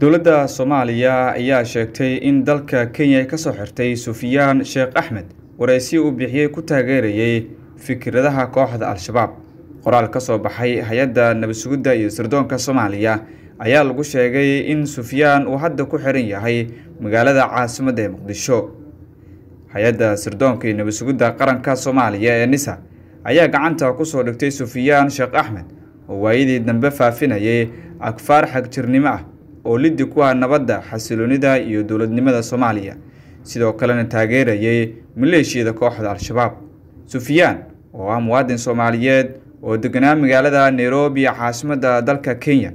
dowladda soomaaliya ayaa sheegtay in dalka kenya ay ka soo xirtay sufyaan sheekh axmed waraysi uu bixiyey ku taageerayay fikradaha kooxda al-shabaab qoraal ka soo baxay hay-adda nabad iyo sirdoonka soomaaliya ayaa lagu sheegay in sufyaan uu hadda ku xiran yahay magaalada caasimadda ee muqdisho hay-adda sirdoonka iyo nabadsugudda qaranka soomaaliya ee nisa ayaa gacanta ku soo dhigtay sufyaan sheekh axmed oo waayadii dambe faafinayay agfaar xagjirnimo ah oo liddi ku ah nabadda xasiloonida iyo dowladnimada soomaaliya sidoo kalena taageerayay maleeshiyada kooxda al-shabaab sufiyaan oo ah muwaadin soomaaliyeed oo deganaa magaalada nairobi caasimadda dalka kenya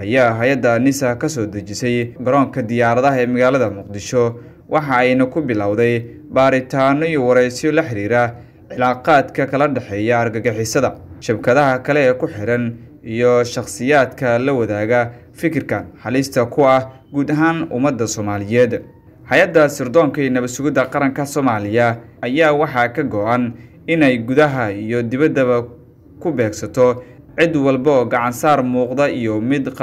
ayaa hay-adda nisa ka soo dejisay garoonka diyaaradaha ee magaalada muqdisho waxa ayna ku bilowday baaritaano iyo wareysyo la xidhiira cilaaqaadka kala dhexeeya argagixisada shabkadaha kale ee ku xidhan iyo shakhsiyaadka la wadaaga fikirkan halista ku ah guud ahaan ummadda soomaaliyeed hay-adda sirdoonka iyo nabad qaranka soomaaliya ayaa waxaa ka go'an inay gudaha iyo dibaddaba ku beegsato cid walba oo gacansaar muuqda iyo mid qarsoonba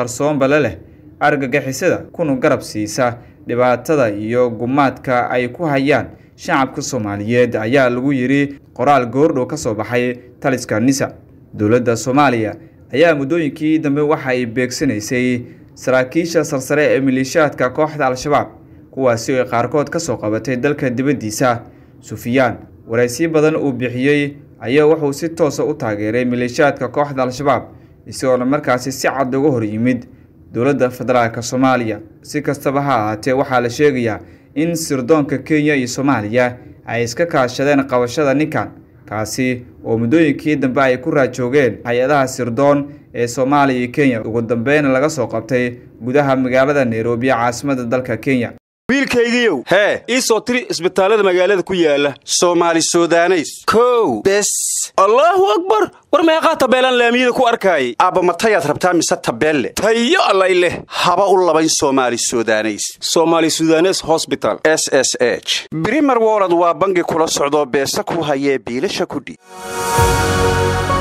qarsoonbale leh argagixisada kuna garab siisa dhibaatada iyo gumaadka ay ku hayaan shacabka soomaaliyeed ayaa lagu yidhi qoraal goordhow ka soo baxay taliska nisa dowladda soomaaliya ayaa muddooyinkii dambe waxa ay beegsanaysay saraakiisha sarsare ee maleeshiyaadka kooxda al-shabaab kuwaasi oo ay qaarkood ka soo qabatay dalka dibaddiisa sufiyaan waraysi badan uu bixiyey ayaa wuxuu si toosa ah u taageeray maleeshiyaadka kooxda al-shabaab isagoona markaasi si cad uga hor yimid dowladda federaalka soomaaliya si kastaba ha ahaatee waxaa la sheegayaa in sirdoonka kenya iyo soomaaliya ay iska kaashadeen qabashada ninkan kaasi oo muddooyinkii dambe ay ku raajoogeen hay-adaha sirdoon ee soomaaliya iyo kenya ugu dambeyna laga soo qabtay gudaha magaalada nairobi caasimadda dalka kenya wiilkaygiiow hee ii soo tiri isbitaallada magaalada ku yaala soomaali sudaneys kow bes allaahu akbar war meeqaa tabeelaan laamiyada ku arkaayay aabba matayaad rabtaa mise tabeelle tayo allay leh haba u labayn soomaali sudaneys soomaali sudanes hosbital s s h brimer wolod waa bangi kula socdoo beesa ku hayee biilasha kudhi